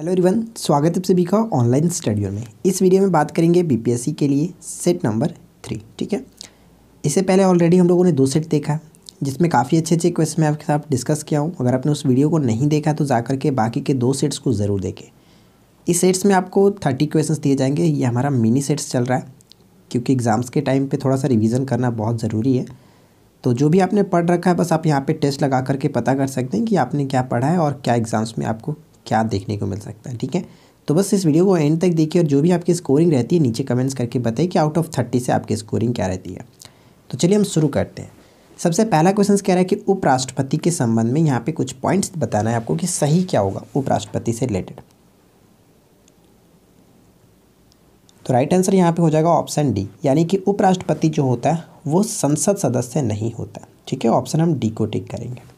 hello everyone स्वागत है सभी का ऑनलाइन स्टडियो में इस वीडियो में बात करेंगे बीपीएससी के लिए सेट नंबर थ्री ठीक है इससे पहले ऑलरेडी हम लोगों ने दो सेट देखा जिसमें काफ़ी अच्छे अच्छे क्वेश्चन मैं आपके साथ डिस्कस किया हूँ अगर आपने उस वीडियो को नहीं देखा तो जा करके बाकी के दो सेट्स को ज़रूर देखें इस सेट्स में आपको थर्टी क्वेश्चन दिए जाएंगे ये हमारा मिनी सेट्स चल रहा है क्योंकि एग्ज़ाम्स के टाइम पर थोड़ा सा रिविज़न करना बहुत ज़रूरी है तो जो भी आपने पढ़ रखा है बस आप यहाँ पर टेस्ट लगा करके पता कर सकते हैं कि आपने क्या पढ़ा है और क्या एग्ज़ाम्स में आपको क्या देखने को मिल सकता है ठीक है तो बस इस वीडियो को एंड तक देखिए और जो भी आपकी स्कोरिंग रहती है नीचे कमेंट्स करके बताइए कि आउट ऑफ थर्टी से आपकी स्कोरिंग क्या रहती है तो चलिए हम शुरू करते हैं सबसे पहला क्वेश्चन कह रहा है कि उपराष्ट्रपति के संबंध में यहाँ पे कुछ पॉइंट्स बताना है आपको कि सही क्या होगा उपराष्ट्रपति से रिलेटेड तो राइट आंसर यहाँ पे हो जाएगा ऑप्शन डी यानी कि उपराष्ट्रपति जो होता है वो संसद सदस्य नहीं होता ठीक है ऑप्शन हम डी को टिक करेंगे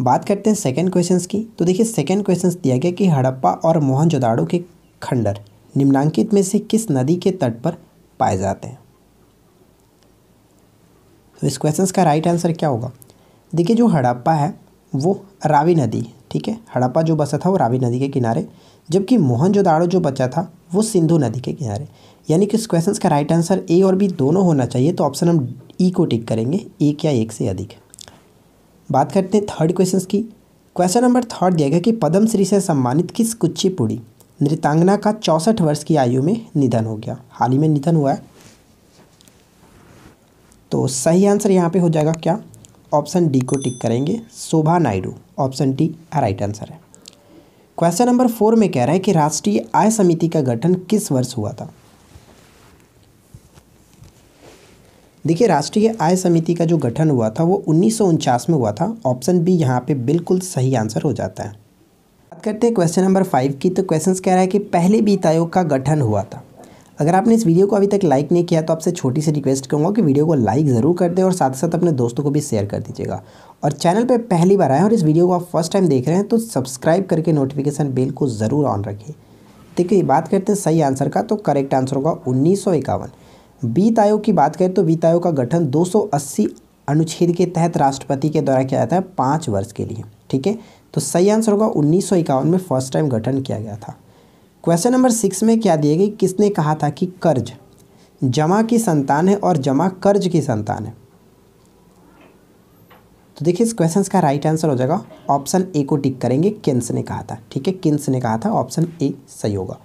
बात करते हैं सेकेंड क्वेश्चंस की तो देखिए सेकेंड क्वेश्चंस दिया गया कि हड़प्पा और मोहनजोदाड़ो के खंडर निम्नांकित में से किस नदी के तट पर पाए जाते हैं तो इस क्वेश्चंस का राइट आंसर क्या होगा देखिए जो हड़प्पा है वो रावी नदी ठीक है हड़प्पा जो बसा था वो रावी नदी के किनारे जबकि मोहनजोदाड़ो जो बचा था वो सिंधु नदी के किनारे यानी कि इस क्वेश्चन का राइट आंसर ए और बी दोनों होना चाहिए तो ऑप्शन हम ई e को टिक करेंगे एक या एक से अधिक है बात करते हैं थर्ड क्वेश्चन की क्वेश्चन नंबर थर्ड दिया गया कि पद्मश्री से सम्मानित किस कुचिपुड़ी नृतांगना का चौसठ वर्ष की आयु में निधन हो गया हाल ही में निधन हुआ है तो सही आंसर यहाँ पे हो जाएगा क्या ऑप्शन डी को टिक करेंगे Shobha Naidu option D right answer है क्वेश्चन नंबर फोर में कह रहा है कि राष्ट्रीय आय समिति का गठन किस वर्ष हुआ था देखिए राष्ट्रीय आय समिति का जो गठन हुआ था वो उन्नीस में हुआ था ऑप्शन बी यहाँ पे बिल्कुल सही आंसर हो जाता है बात करते हैं क्वेश्चन नंबर फाइव की तो क्वेश्चन कह रहा है कि पहले वित्त आयोग का गठन हुआ था अगर आपने इस वीडियो को अभी तक लाइक नहीं किया तो आपसे छोटी सी रिक्वेस्ट करूँगा कि वीडियो को लाइक ज़रूर कर दें और साथ साथ अपने दोस्तों को भी शेयर कर दीजिएगा और चैनल पर पहली बार आए और इस वीडियो को आप फर्स्ट टाइम देख रहे हैं तो सब्सक्राइब करके नोटिफिकेशन बिल को ज़रूर ऑन रखिए देखिए बात करते हैं सही आंसर का तो करेक्ट आंसर होगा उन्नीस सौ इक्यावन वित्त आयोग की बात करें तो वित्त आयोग का गठन 280 अनुच्छेद के तहत राष्ट्रपति के द्वारा किया जाता है पाँच वर्ष के लिए ठीक है तो सही आंसर होगा उन्नीस में फर्स्ट टाइम गठन किया गया था क्वेश्चन नंबर सिक्स में क्या दिए गए किसने कहा था कि कर्ज जमा की संतान है और जमा कर्ज की संतान है तो देखिए इस क्वेश्चन का राइट आंसर हो जाएगा ऑप्शन ए को टिक करेंगे किन्स ने कहा था ठीक है किन्स ने कहा था ऑप्शन ए सही होगा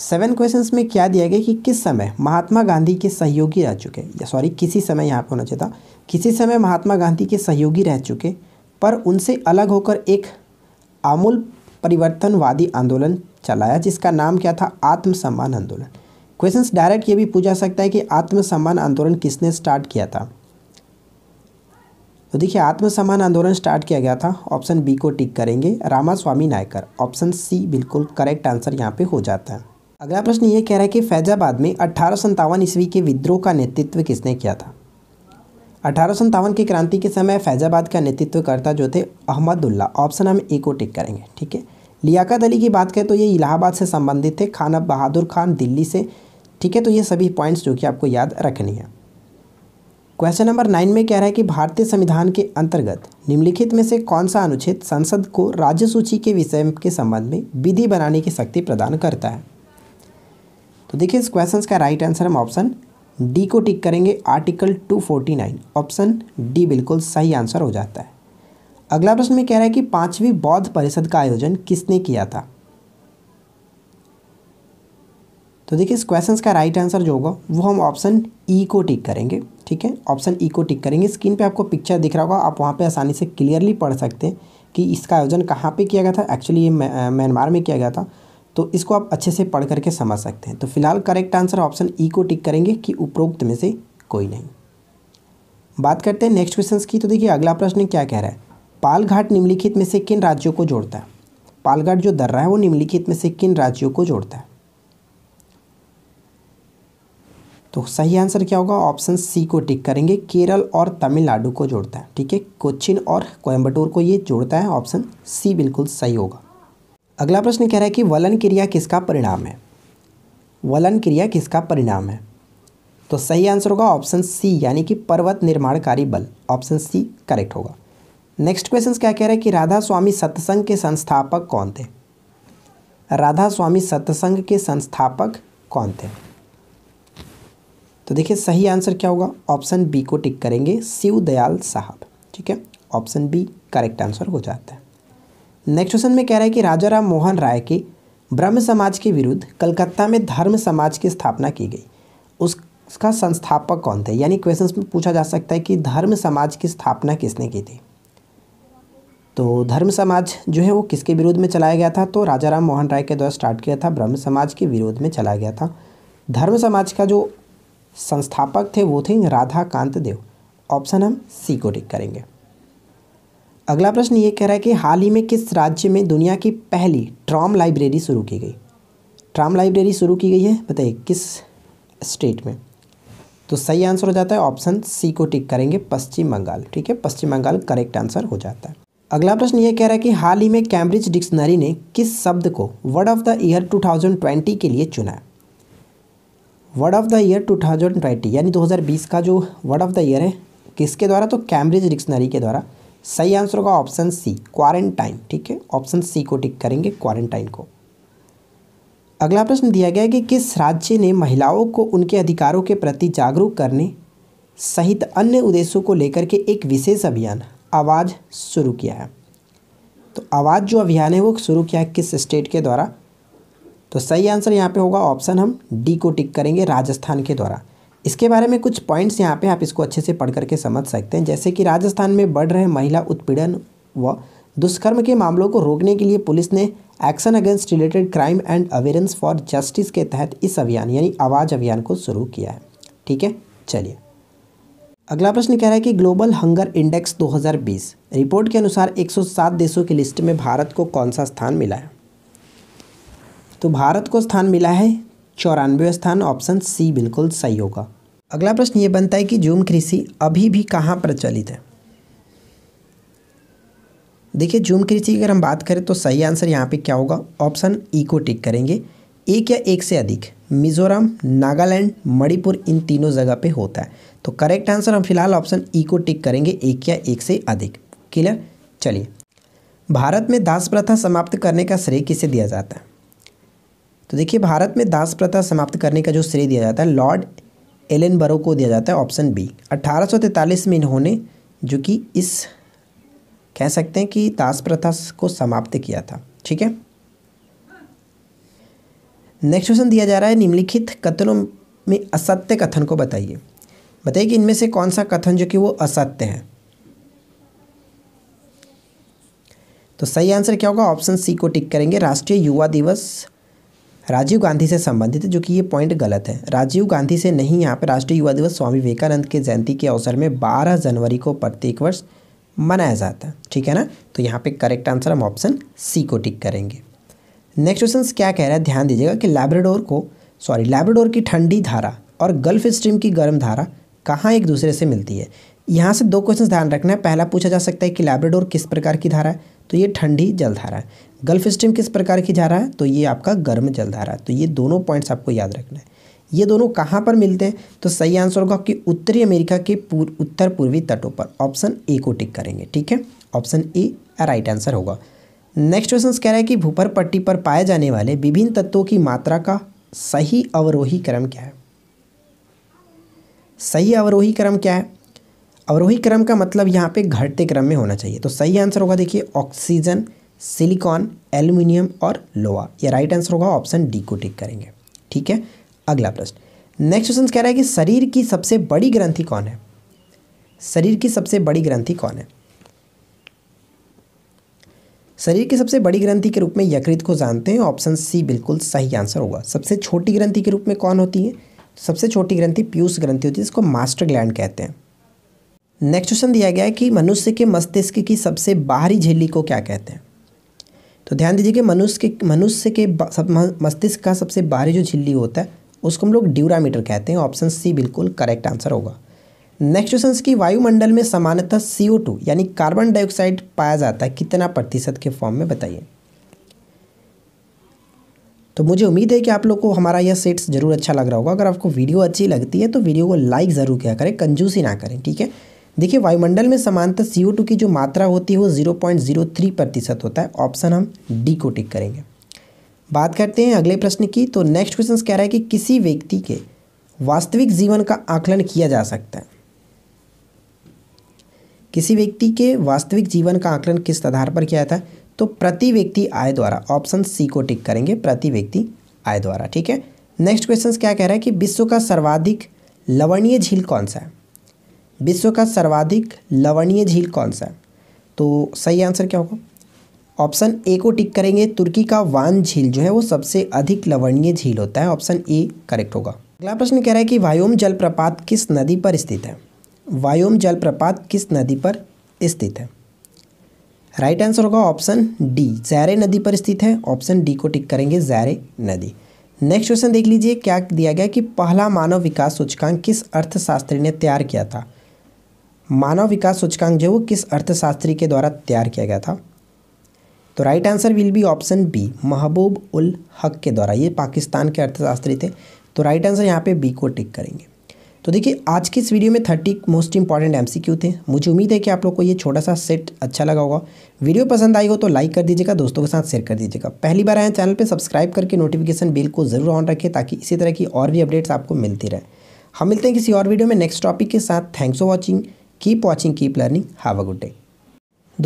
सेवन क्वेश्चंस में क्या दिया गया कि किस समय महात्मा गांधी के सहयोगी रह चुके या सॉरी किसी समय यहाँ पर होना चाहिए था किसी समय महात्मा गांधी के सहयोगी रह चुके पर उनसे अलग होकर एक आमूल परिवर्तनवादी आंदोलन चलाया जिसका नाम क्या था आत्मसम्मान आंदोलन क्वेश्चंस डायरेक्ट ये भी पूछा सकता है कि आत्मसम्मान आंदोलन किसने स्टार्ट किया था तो देखिए आत्मसम्मान आंदोलन स्टार्ट किया गया था ऑप्शन बी को टिक करेंगे रामा स्वामी नायकर ऑप्शन सी बिल्कुल करेक्ट आंसर यहाँ पे हो जाता है अगला प्रश्न ये कह रहा है कि फैजाबाद में अठारह ईस्वी के विद्रोह का नेतृत्व किसने किया था अठारह की क्रांति के समय फैजाबाद का नेतृत्व करता जो थे अहमदुल्ला ऑप्शन हम ए को टिक करेंगे ठीक है लियाकत अली की बात करें तो ये इलाहाबाद से संबंधित थे खान अब बहादुर खान दिल्ली से ठीक है तो ये सभी पॉइंट्स जो कि आपको याद रखनी है क्वेश्चन नंबर नाइन में कह रहा है कि भारतीय संविधान के अंतर्गत निम्नलिखित में से कौन सा अनुच्छेद संसद को राज्य सूची के विषय के संबंध में विधि बनाने की शक्ति प्रदान करता है तो देखिए इस क्वेश्चन का राइट आंसर हम ऑप्शन डी को टिक करेंगे आर्टिकल 249 ऑप्शन डी बिल्कुल सही आंसर हो जाता है अगला प्रश्न में कह रहा है कि पांचवी बौद्ध परिषद का आयोजन किसने किया था तो देखिए इस क्वेश्चन का राइट आंसर जो होगा वो हम ऑप्शन ई e को टिक करेंगे ठीक है ऑप्शन ई e को टिक करेंगे स्क्रीन पे आपको पिक्चर दिख रहा होगा आप वहाँ पे आसानी से क्लियरली पढ़ सकते हैं कि इसका आयोजन कहाँ पे किया गया था एक्चुअली ये म्यांमार में किया गया था तो इसको आप अच्छे से पढ़ करके समझ सकते हैं तो फिलहाल करेक्ट आंसर ऑप्शन ई को टिक करेंगे कि उपरोक्त में से कोई नहीं बात करते हैं नेक्स्ट क्वेश्चन की तो देखिए अगला प्रश्न क्या कह रहा है पालघाट निम्नलिखित में से किन राज्यों को जोड़ता है पालघाट जो दर्रा है वो निम्नलिखित में से किन राज्यों को जोड़ता है तो सही आंसर क्या होगा ऑप्शन सी को टिक करेंगे केरल और तमिलनाडु को जोड़ता है ठीक है कोचिन और कोयम्बटूर को ये जोड़ता है ऑप्शन सी बिल्कुल सही होगा अगला प्रश्न कह रहा है कि वलन क्रिया किसका परिणाम है वलन क्रिया किसका परिणाम है तो सही आंसर होगा ऑप्शन सी यानी कि पर्वत निर्माणकारी बल ऑप्शन सी करेक्ट होगा नेक्स्ट क्वेश्चन क्या कह रहा है कि राधा स्वामी सत्संग के संस्थापक कौन थे राधा स्वामी सत्संग के संस्थापक कौन थे तो देखिए सही आंसर क्या होगा ऑप्शन बी को टिक करेंगे शिव दयाल साहब ठीक है ऑप्शन बी करेक्ट आंसर हो जाता है नेक्स्ट क्वेश्चन में कह रहा है कि राजा राम मोहन राय के ब्रह्म समाज के विरुद्ध कलकत्ता में धर्म समाज की स्थापना की गई उसका संस्थापक कौन थे यानी क्वेश्चन में पूछा जा सकता है कि धर्म समाज की स्थापना किसने की थी तो धर्म समाज जो है वो किसके विरोध में चलाया गया था तो राजा राम मोहन राय के द्वारा स्टार्ट किया था ब्रह्म समाज के विरोध में चलाया गया था धर्म समाज का जो संस्थापक थे वो थे राधा कांत देव ऑप्शन हम सी को टिक करेंगे अगला प्रश्न ये कह रहा है कि हाल ही में किस राज्य में दुनिया की पहली ट्राम लाइब्रेरी शुरू की गई ट्राम लाइब्रेरी शुरू की गई है बताइए किस स्टेट में तो सही आंसर हो जाता है ऑप्शन सी को टिक करेंगे पश्चिम बंगाल ठीक है पश्चिम बंगाल करेक्ट आंसर हो जाता है अगला प्रश्न ये कह रहा है कि हाल ही में कैम्ब्रिज डिक्शनरी ने किस शब्द को वर्ड ऑफ द ईयर 2020 के लिए चुना है वर्ड ऑफ द ईयर 2020 यानी 2020 का जो वर्ड ऑफ द ईयर है किसके द्वारा तो कैम्ब्रिज डिक्शनरी के द्वारा सही आंसर होगा ऑप्शन सी क्वारंटाइन ठीक है ऑप्शन सी को टिक करेंगे क्वारंटाइन को अगला प्रश्न दिया गया है कि किस राज्य ने महिलाओं को उनके अधिकारों के प्रति जागरूक करने सहित अन्य उद्देश्यों को लेकर के एक विशेष अभियान आवाज़ शुरू किया है तो आवाज़ जो अभियान है वो शुरू किया है किस स्टेट के द्वारा तो सही आंसर यहाँ पे होगा ऑप्शन हम डी को टिक करेंगे राजस्थान के द्वारा इसके बारे में कुछ पॉइंट्स यहाँ पे आप इसको अच्छे से पढ़ करके समझ सकते हैं जैसे कि राजस्थान में बढ़ रहे महिला उत्पीड़न व दुष्कर्म के मामलों को रोकने के लिए पुलिस ने action against related crime and awareness for justice के तहत इस अभियान यानी आवाज़ अभियान को शुरू किया है ठीक है चलिए अगला प्रश्न कह रहा है कि ग्लोबल हंगर इंडेक्स 2020 रिपोर्ट के अनुसार 107 देशों की लिस्ट में भारत को कौन सा स्थान मिला है तो भारत को स्थान मिला है चौरानवे स्थान ऑप्शन सी बिल्कुल सही होगा अगला प्रश्न ये बनता है कि झूम कृषि अभी भी कहाँ प्रचलित है देखिए झूम कृषि की अगर हम बात करें तो सही आंसर यहाँ पे क्या होगा ऑप्शन ई e को टिक करेंगे एक या एक से अधिक मिजोरम नागालैंड मणिपुर इन तीनों जगह पे होता है तो करेक्ट आंसर हम फिलहाल ऑप्शन ई e को टिक करेंगे एक या एक से अधिक क्लियर चलिए भारत में दास प्रथा समाप्त करने का श्रेय किसे दिया जाता है तो देखिए भारत में दास प्रथा समाप्त करने का जो श्रेय दिया जाता है लॉर्ड एलन बरो को दिया जाता है ऑप्शन बी 1843 में इन्होंने जो कि इस कह सकते हैं कि दास प्रथा को समाप्त किया था ठीक है नेक्स्ट क्वेश्चन दिया जा रहा है निम्नलिखित कथनों में असत्य कथन को बताइए बताइए कि इनमें से कौन सा कथन जो कि वो असत्य है तो सही आंसर क्या होगा ऑप्शन सी को टिक करेंगे राष्ट्रीय युवा दिवस राजीव गांधी से संबंधित है जो कि ये पॉइंट गलत है राजीव गांधी से नहीं यहाँ पर राष्ट्रीय युवा दिवस स्वामी विवेकानंद के जयंती के अवसर में 12 जनवरी को प्रत्येक वर्ष मनाया जाता है ठीक है ना तो यहाँ पे करेक्ट आंसर हम ऑप्शन सी को टिक करेंगे नेक्स्ट क्वेश्चन क्या कह रहा है ध्यान दीजिएगा कि लैब्राडोर को सॉरी लैब्राडोर की ठंडी धारा और गल्फ स्ट्रीम की गर्म धारा कहाँ एक दूसरे से मिलती है यहाँ से दो क्वेश्चन ध्यान रखना है पहला पूछा जा सकता है कि लैब्राडोर किस प्रकार की धारा है तो ये ठंडी जलधारा है गल्फ स्ट्रीम किस प्रकार की धारा है तो ये आपका गर्म जलधारा है तो ये दोनों पॉइंट्स आपको याद रखना है ये दोनों कहाँ पर मिलते हैं तो सही आंसर होगा कि उत्तरी अमेरिका के पूर, उत्तर पूर्वी तटों पर ऑप्शन ए को टिक करेंगे ठीक है ऑप्शन ए राइट आंसर होगा नेक्स्ट क्वेश्चन कह रहा है कि भूपर पट्टी पर पाए जाने वाले विभिन्न तत्वों की मात्रा का सही अवरोही क्रम क्या है सही अवरोही क्रम क्या है अवरोही क्रम का मतलब यहाँ पे घटते क्रम में होना चाहिए तो सही आंसर होगा देखिए ऑक्सीजन सिलिकॉन एल्यूमिनियम और लोहा ये राइट आंसर होगा ऑप्शन डी को टिक करेंगे ठीक है अगला प्रश्न नेक्स्ट क्वेश्चन कह रहा है कि शरीर की सबसे बड़ी ग्रंथि कौन है शरीर की सबसे बड़ी ग्रंथि कौन है शरीर की सबसे बड़ी ग्रंथि के रूप में यकृत को जानते हैं ऑप्शन सी बिल्कुल सही आंसर होगा सबसे छोटी ग्रंथि के रूप में कौन होती है सबसे छोटी ग्रंथि पीयूष ग्रंथि होती है जिसको मास्टर ग्लैंड कहते हैं नेक्स्ट क्वेश्चन दिया गया है कि मनुष्य के मस्तिष्क की सबसे बाहरी झिल्ली को क्या कहते हैं तो ध्यान दीजिए कि मनुष्य के मनुष्य के सब मस्तिष्क का सबसे बाहरी जो झिल्ली होता है उसको हम लोग ड्यूरामीटर कहते हैं ऑप्शन सी बिल्कुल करेक्ट आंसर होगा नेक्स्ट क्वेश्चन की वायुमंडल में सामान्यतः सी यानी कार्बन डाइऑक्साइड पाया जाता है कितना प्रतिशत के फॉर्म में बताइए तो मुझे उम्मीद है कि आप लोग को हमारा यह सेट्स जरूर अच्छा लग रहा होगा अगर आपको वीडियो अच्छी लगती है तो वीडियो को लाइक ज़रूर किया करें कंजूसी ना करें ठीक है देखिए वायुमंडल में समानता सी की जो मात्रा होती है वो जीरो पॉइंट जीरो थ्री प्रतिशत होता है ऑप्शन हम डी को टिक करेंगे बात करते हैं अगले प्रश्न की तो नेक्स्ट क्वेश्चन कह रहा है कि किसी व्यक्ति के वास्तविक जीवन का आकलन किया जा सकता है किसी व्यक्ति के वास्तविक जीवन का आकलन किस आधार पर किया जाता है तो प्रति व्यक्ति आय द्वारा ऑप्शन सी को टिक करेंगे प्रति व्यक्ति आय द्वारा ठीक है नेक्स्ट क्वेश्चन क्या कह रहा है कि विश्व का सर्वाधिक लवणीय झील कौन सा है विश्व का सर्वाधिक लवणीय झील कौन सा है तो सही आंसर क्या होगा ऑप्शन ए को टिक करेंगे तुर्की का वान झील जो है वो सबसे अधिक लवणीय झील होता है ऑप्शन ए करेक्ट होगा अगला प्रश्न कह रहा है कि वायोम जलप्रपात किस नदी पर स्थित है वायोम जलप्रपात किस नदी पर स्थित है राइट आंसर होगा ऑप्शन डी जैरे नदी पर स्थित है ऑप्शन डी को टिक करेंगे जैरे नदी नेक्स्ट क्वेश्चन देख लीजिए क्या दिया गया कि पहला मानव विकास सूचकांक किस अर्थशास्त्री ने तैयार किया था मानव विकास सूचकांक जो वो किस अर्थशास्त्री के द्वारा तैयार किया गया था तो right answer will be option B Mahbub ul हक के द्वारा ये पाकिस्तान के अर्थशास्त्री थे तो राइट आंसर यहाँ पे बी को टिक करेंगे तो देखिए आज की इस वीडियो में थर्टी मोस्ट इंपॉर्टेंट एमसीक्यू थे मुझे उम्मीद है कि आप लोग को ये छोटा सा सेट अच्छा लगा होगा वीडियो पसंद आई हो तो लाइक कर दीजिएगा दोस्तों के साथ शेयर कर दीजिएगा पहली बार आए चैनल पर सब्सक्राइब करके नोटिफिकेशन बिल को जरूर ऑन रखें ताकि इसी तरह की और भी अपडेट्स आपको मिलती रहे हम मिलते हैं किसी और वीडियो में नेक्स्ट टॉपिक के साथ thanks for watching keep watching keep learning have a good day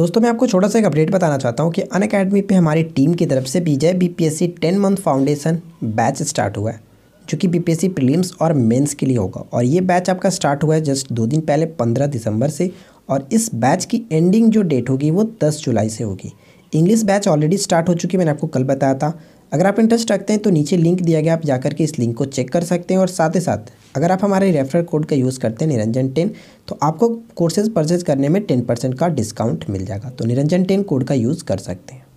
दोस्तों मैं आपको छोटा सा एक अपडेट बताना चाहता हूँ कि अन अकेडमी पर हमारी टीम की तरफ से Vijay C ten month foundation batch start हुआ है जो कि B P S C prelims और मेन्स के लिए होगा और ये बैच आपका स्टार्ट हुआ है जस्ट दो दिन पहले पंद्रह दिसंबर से और इस बैच की एंडिंग जो डेट होगी वो दस जुलाई से होगी इंग्लिश बैच ऑलरेडी स्टार्ट हो चुकी है मैंने आपको कल बताया था अगर आप इंटरेस्ट रखते हैं तो नीचे लिंक दिया गया आप जाकर के इस लिंक को चेक कर सकते हैं और साथ ही साथ अगर आप हमारे रेफरल कोड का यूज़ करते हैं निरंजन टेन तो आपको कोर्सेज परचेज करने में टेन परसेंट का डिस्काउंट मिल जाएगा तो निरंजन टेन कोड का यूज़ कर सकते हैं